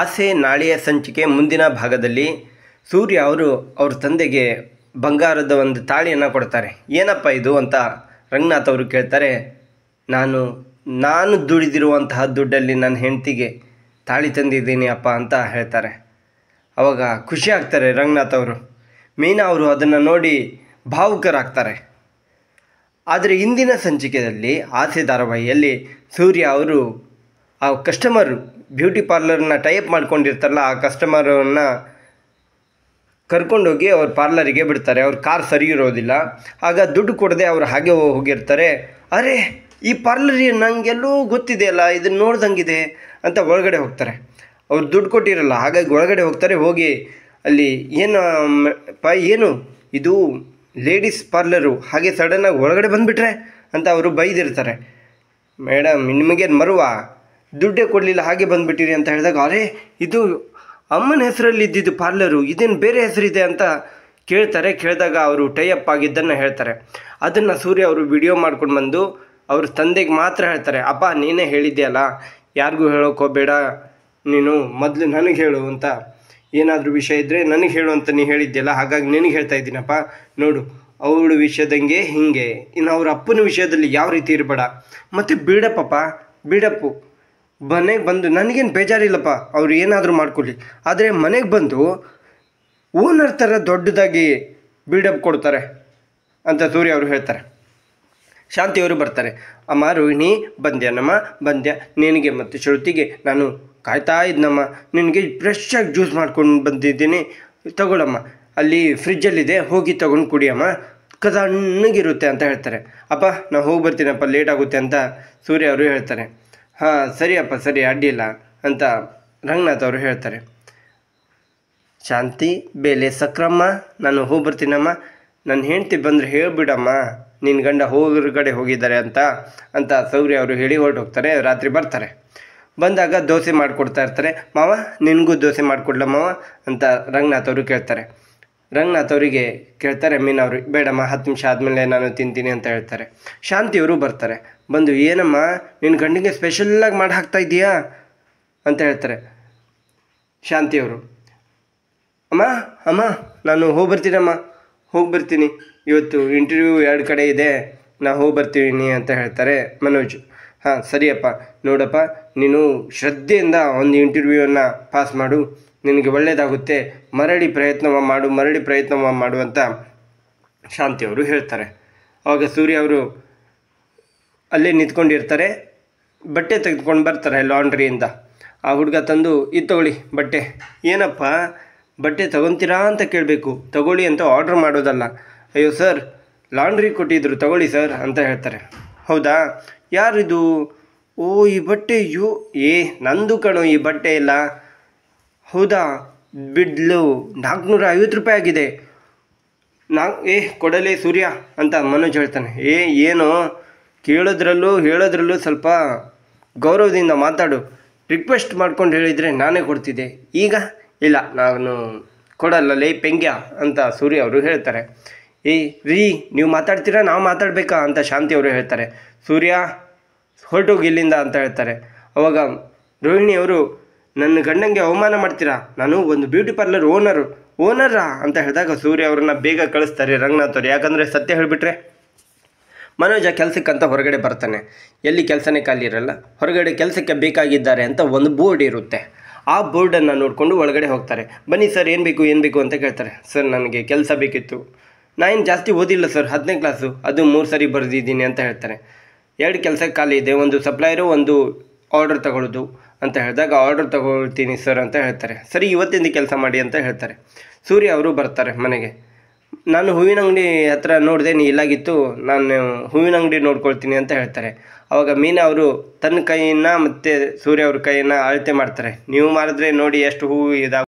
ಆಸೆ ನಾಳೆಯ ಸಂಚಿಕೆ ಮುಂದಿನ ಭಾಗದಲ್ಲಿ ಸೂರ್ಯ ಅವರು ಅವ್ರ ತಂದೆಗೆ ಬಂಗಾರದ ಒಂದು ತಾಳಿಯನ್ನು ಕೊಡ್ತಾರೆ ಏನಪ್ಪ ಇದು ಅಂತ ರಂಗನಾಥ್ ಅವರು ಕೇಳ್ತಾರೆ ನಾನು ನಾನು ದುಡಿದಿರುವಂತಹ ದುಡ್ಡಲ್ಲಿ ನನ್ನ ಹೆಂಡತಿಗೆ ತಾಳಿ ತಂದಿದ್ದೀನಿ ಅಪ್ಪ ಅಂತ ಹೇಳ್ತಾರೆ ಅವಾಗ ಖುಷಿ ಆಗ್ತಾರೆ ರಂಗನಾಥ್ ಅವರು ಮೀನಾ ಅವರು ಅದನ್ನು ನೋಡಿ ಭಾವುಕರಾಗ್ತಾರೆ ಆದರೆ ಇಂದಿನ ಸಂಚಿಕೆಯಲ್ಲಿ ಆಸೆ ಧಾರಾವಾಹಿಯಲ್ಲಿ ಸೂರ್ಯ ಅವರು ಆ ಕಸ್ಟಮರು ಬ್ಯೂಟಿ ಪಾರ್ಲರನ್ನ ಟೈಪ್ ಮಾಡ್ಕೊಂಡಿರ್ತಾರಲ್ಲ ಆ ಕಸ್ಟಮರನ್ನು ಕರ್ಕೊಂಡೋಗಿ ಅವ್ರ ಪಾರ್ಲರಿಗೆ ಬಿಡ್ತಾರೆ ಅವ್ರ ಕಾರ್ ಸರಿ ಇರೋದಿಲ್ಲ ಆಗ ದುಡ್ಡು ಕೊಡದೆ ಅವ್ರು ಹಾಗೆ ಹೋಗಿರ್ತಾರೆ ಅರೆ ಈ ಪಾರ್ಲರ್ ನನಗೆಲ್ಲೂ ಗೊತ್ತಿದೆಯಲ್ಲ ಇದನ್ನು ನೋಡ್ದಂಗಿದೆ ಅಂತ ಒಳಗಡೆ ಹೋಗ್ತಾರೆ ಅವ್ರು ದುಡ್ಡು ಕೊಟ್ಟಿರಲ್ಲ ಹಾಗಾಗಿ ಒಳಗಡೆ ಹೋಗ್ತಾರೆ ಹೋಗಿ ಅಲ್ಲಿ ಏನು ಪ ಏನು ಇದು ಲೇಡೀಸ್ ಪಾರ್ಲರು ಹಾಗೆ ಸಡನ್ನಾಗಿ ಒಳಗಡೆ ಬಂದುಬಿಟ್ರೆ ಅಂತ ಅವರು ಬೈದಿರ್ತಾರೆ ಮೇಡಮ್ ನಿಮಗೇನು ಮರುವಾ ದುಡ್ಡೇ ಕೊಡಲಿಲ್ಲ ಹಾಗೆ ಬಂದುಬಿಟ್ಟಿರಿ ಅಂತ ಹೇಳಿದಾಗ ಅರೆ ಇದು ಅಮ್ಮನ ಹೆಸರಲ್ಲಿ ಇದ್ದಿದ್ದು ಪಾರ್ಲರು ಇದೇನು ಬೇರೆ ಹೆಸರಿದೆ ಅಂತ ಕೇಳ್ತಾರೆ ಕೇಳಿದಾಗ ಅವರು ಟೈಅಪ್ ಆಗಿದ್ದನ್ನು ಹೇಳ್ತಾರೆ ಅದನ್ನು ಸೂರ್ಯ ಅವರು ವಿಡಿಯೋ ಮಾಡ್ಕೊಂಡು ಬಂದು ಅವ್ರ ತಂದೆಗೆ ಮಾತ್ರ ಹೇಳ್ತಾರೆ ಅಪ್ಪ ನೀನೇ ಹೇಳಿದ್ದೀಯಲ್ಲ ಯಾರಿಗೂ ಹೇಳೋಕೋಬೇಡ ನೀನು ಮೊದಲು ನನಗೆ ಹೇಳು ಅಂತ ಏನಾದರೂ ವಿಷಯ ಇದ್ದರೆ ನನಗೆ ಹೇಳು ಅಂತ ನೀ ಹೇಳಿದ್ದೆಯಲ್ಲ ಹಾಗಾಗಿ ನಿನಗೆ ಹೇಳ್ತಾ ಇದ್ದೀನಪ್ಪ ನೋಡು ಅವಳು ವಿಷಯದಂಗೆ ಹಿಂಗೆ ಇನ್ನು ಅವ್ರ ಅಪ್ಪನ ವಿಷಯದಲ್ಲಿ ಯಾವ ರೀತಿ ಇರಬೇಡ ಮತ್ತು ಬಿಡಪ್ಪಪ್ಪ ಬೀಡಪ್ಪು ಮನೆಗೆ ಬಂದು ನನಗೇನು ಬೇಜಾರಿಲ್ಲಪ್ಪ ಅವ್ರು ಏನಾದರೂ ಮಾಡ್ಕೊಳ್ಳಿ ಆದರೆ ಮನೆಗೆ ಬಂದು ಓನರ್ ಥರ ದೊಡ್ಡದಾಗಿ ಬಿಲ್ಡಪ್ ಕೊಡ್ತಾರೆ ಅಂತ ಸೂರ್ಯ ಅವರು ಹೇಳ್ತಾರೆ ಶಾಂತಿಯವರು ಬರ್ತಾರೆ ಅಮ್ಮ ರೋಹಿಣಿ ಬಂದ್ಯಾನಮ್ಮ ಬಂದ್ಯ ನಿನಗೆ ಮತ್ತು ಶ್ರುತಿಗೆ ನಾನು ಕಾಯ್ತಾ ಇದ್ನಮ್ಮ ನಿನಗೆ ಫ್ರೆಶ್ಶಾಗಿ ಜ್ಯೂಸ್ ಮಾಡ್ಕೊಂಡು ಬಂದಿದ್ದೀನಿ ತಗೊಳಮ್ಮ ಅಲ್ಲಿ ಫ್ರಿಜ್ಜಲ್ಲಿದೆ ಹೋಗಿ ತಗೊಂಡು ಕುಡಿಯಮ್ಮ ಕದಣ್ಣಗಿರುತ್ತೆ ಅಂತ ಹೇಳ್ತಾರೆ ಅಪ್ಪ ನಾನು ಹೋಗಿ ಬರ್ತೀನಪ್ಪ ಲೇಟ್ ಆಗುತ್ತೆ ಅಂತ ಸೂರ್ಯ ಅವರು ಹೇಳ್ತಾರೆ ಹಾಂ ಸರಿಯಪ್ಪ ಸರಿ ಅಡ್ಡಿಲ್ಲ ಅಂತ ರಂಗನಾಥ್ ಅವರು ಹೇಳ್ತಾರೆ ಶಾಂತಿ ಬೇಲೆ ಸಕ್ರಮ್ಮ ನಾನು ಹೋಗಿ ಬರ್ತೀನಮ್ಮ ನನ್ನ ಹೆಂಡತಿ ಬಂದರೆ ಹೇಳಿಬಿಡಮ್ಮ ನಿನ್ನ ಗಂಡ ಹೋಗಡೆ ಹೋಗಿದ್ದಾರೆ ಅಂತ ಅಂತ ಸೌರಿ ಅವರು ಹೇಳಿ ಹೋಗ್ತಾರೆ ರಾತ್ರಿ ಬರ್ತಾರೆ ಬಂದಾಗ ದೋಸೆ ಮಾಡಿಕೊಡ್ತಾ ಇರ್ತಾರೆ ಮಾವ ನಿನಗೂ ದೋಸೆ ಮಾಡಿಕೊಡ್ಲ ಮಾವ ಅಂತ ರಂಗನಾಥ್ ಅವರು ಕೇಳ್ತಾರೆ ರಂಗನಾಥ್ ಅವರಿಗೆ ಕೇಳ್ತಾರೆ ಮೀನು ಅವರು ಬೇಡಮ್ಮ ಹತ್ತು ನಿಮಿಷ ಆದಮೇಲೆ ನಾನು ತಿಂತೀನಿ ಅಂತ ಹೇಳ್ತಾರೆ ಶಾಂತಿಯವರು ಬರ್ತಾರೆ ಬಂದು ಏನಮ್ಮ ನಿನ್ನ ಗಂಡಿಗೆ ಸ್ಪೆಷಲ್ಲಾಗಿ ಮಾಡಿ ಹಾಕ್ತಾ ಇದ್ದೀಯಾ ಅಂತ ಹೇಳ್ತಾರೆ ಶಾಂತಿಯವರು ಅಮ್ಮ ಅಮ್ಮ ನಾನು ಹೋಗಿ ಬರ್ತೀನಮ್ಮ ಹೋಗಿ ಬರ್ತೀನಿ ಇವತ್ತು ಇಂಟರ್ವ್ಯೂ ಎರಡು ಕಡೆ ಇದೆ ನಾ ಹೋಗಿ ಬರ್ತೀನಿ ಅಂತ ಹೇಳ್ತಾರೆ ಮನೋಜ್ ಹಾಂ ಸರಿಯಪ್ಪ ನೋಡಪ್ಪ ನೀನು ಶ್ರದ್ಧೆಯಿಂದ ಒಂದು ಇಂಟರ್ವ್ಯೂವನ್ನು ಪಾಸ್ ಮಾಡು ನಿನಗೆ ಒಳ್ಳೆಯದಾಗುತ್ತೆ ಮರಳಿ ಪ್ರಯತ್ನವ ಮಾಡು ಮರಳಿ ಪ್ರಯತ್ನವ ಮಾಡು ಅಂತ ಶಾಂತಿಯವರು ಹೇಳ್ತಾರೆ ಆವಾಗ ಸೂರ್ಯ ಅವರು ಅಲ್ಲೇ ನಿಂತ್ಕೊಂಡಿರ್ತಾರೆ ಬಟ್ಟೆ ತೆಗೆದುಕೊಂಡು ಬರ್ತಾರೆ ಲಾಂಡ್ರಿಯಿಂದ ಆ ಹುಡುಗ ತಂದು ಇದು ತೊಗೊಳ್ಳಿ ಬಟ್ಟೆ ಏನಪ್ಪ ಬಟ್ಟೆ ತಗೊಂತೀರಾ ಅಂತ ಕೇಳಬೇಕು ತಗೊಳ್ಳಿ ಅಂತ ಆರ್ಡ್ರ್ ಮಾಡೋದಲ್ಲ ಅಯ್ಯೋ ಸರ್ ಲಾಂಡ್ರಿ ಕೊಟ್ಟಿದ್ರು ತಗೊಳ್ಳಿ ಸರ್ ಅಂತ ಹೇಳ್ತಾರೆ ಹೌದಾ ಯಾರಿದು ಓ ಈ ಬಟ್ಟೆ ಯು ಏ ನಂದು ಕಣೋ ಈ ಬಟ್ಟೆ ಎಲ್ಲ ಹೌದಾ ಬಿಡ್ಲು ನಾಲ್ಕುನೂರ ಐವತ್ತು ರೂಪಾಯಿ ಆಗಿದೆ ನಾ ಏ ಕೊಡಲೇ ಸೂರ್ಯ ಅಂತ ಮನೋಜ್ ಹೇಳ್ತಾನೆ ಏ ಏನು ಕೇಳೋದ್ರಲ್ಲೂ ಹೇಳೋದ್ರಲ್ಲೂ ಸ್ವಲ್ಪ ಗೌರವದಿಂದ ಮಾತಾಡು ರಿಕ್ವೆಸ್ಟ್ ಮಾಡ್ಕೊಂಡು ಹೇಳಿದರೆ ನಾನೇ ಕೊಡ್ತಿದ್ದೆ ಈಗ ಇಲ್ಲ ನಾನು ಕೊಡಲ್ಲ ಲೇ ಪೆಂಗ್ಯ ಅಂತ ಸೂರ್ಯ ಅವರು ಹೇಳ್ತಾರೆ ಏ ರೀ ನೀವು ಮಾತಾಡ್ತೀರಾ ನಾವು ಮಾತಾಡಬೇಕಾ ಅಂತ ಶಾಂತಿ ಅವರು ಹೇಳ್ತಾರೆ ಸೂರ್ಯ ಹೊರಟೋಗಿ ಇಲ್ಲಿಂದ ಅಂತ ಹೇಳ್ತಾರೆ ಅವಾಗ ರೋಹಿಣಿಯವರು ನನ್ನ ಗಂಡಂಗೆ ಅವಮಾನ ಮಾಡ್ತೀರಾ ನಾನು ಒಂದು ಬ್ಯೂಟಿ ಪಾರ್ಲರ್ ಓನರು ಓನರಾ ಅಂತ ಹೇಳಿದಾಗ ಸೂರ್ಯ ಅವ್ರನ್ನ ಬೇಗ ಕಳಿಸ್ತಾರೆ ರಂಗನಾಥ್ ಅವ್ರು ಯಾಕಂದರೆ ಸತ್ಯ ಹೇಳಿಬಿಟ್ರೆ ಮನೋಜ ಕೆಲಸಕ್ಕಂತ ಹೊರಗಡೆ ಬರ್ತಾನೆ ಎಲ್ಲಿ ಕೆಲಸನೇ ಖಾಲಿ ಇರಲ್ಲ ಹೊರಗಡೆ ಕೆಲಸಕ್ಕೆ ಬೇಕಾಗಿದ್ದಾರೆ ಅಂತ ಒಂದು ಬೋರ್ಡ್ ಇರುತ್ತೆ ಆ ಬೋರ್ಡನ್ನು ನೋಡಿಕೊಂಡು ಒಳಗಡೆ ಹೋಗ್ತಾರೆ ಬನ್ನಿ ಸರ್ ಏನು ಬೇಕು ಏನು ಬೇಕು ಅಂತ ಕೇಳ್ತಾರೆ ಸರ್ ನನಗೆ ಕೆಲಸ ಬೇಕಿತ್ತು ನಾನು ಜಾಸ್ತಿ ಓದಿಲ್ಲ ಸರ್ ಹತ್ತನೇ ಕ್ಲಾಸು ಅದು ಮೂರು ಸರಿ ಬರೆದಿದ್ದೀನಿ ಅಂತ ಹೇಳ್ತಾರೆ ಎರಡು ಕೆಲಸಕ್ಕೆ ಖಾಲಿ ಇದೆ ಒಂದು ಸಪ್ಲೈಯರು ಒಂದು ಆರ್ಡರ್ ತಗೊಳ್ಳೋದು ಅಂತ ಹೇಳಿದಾಗ ಆರ್ಡರ್ ತಗೊಳ್ತೀನಿ ಸರ್ ಅಂತ ಹೇಳ್ತಾರೆ ಸರಿ ಇವತ್ತಿಂದ ಕೆಲಸ ಮಾಡಿ ಅಂತ ಹೇಳ್ತಾರೆ ಸೂರ್ಯ ಅವರು ಬರ್ತಾರೆ ಮನೆಗೆ ನಾನು ಹೂವಿನ ಅಂಗಡಿ ಹತ್ರ ನೋಡಿದೆ ನೀ ಇಲ್ಲಾಗಿತ್ತು ನಾನು ಹೂವಿನ ಅಂಗಡಿ ನೋಡ್ಕೊಳ್ತೀನಿ ಅಂತ ಹೇಳ್ತಾರೆ ಅವಾಗ ಮೀನಾ ಅವರು ತನ್ನ ಕೈಯನ್ನು ಮತ್ತು ಸೂರ್ಯ ಅವ್ರ ಕೈಯನ್ನು ಅಳತೆ ಮಾಡ್ತಾರೆ ನೀವು ಮಾರಿದ್ರೆ ನೋಡಿ ಎಷ್ಟು ಹೂವು ಇದಾಗ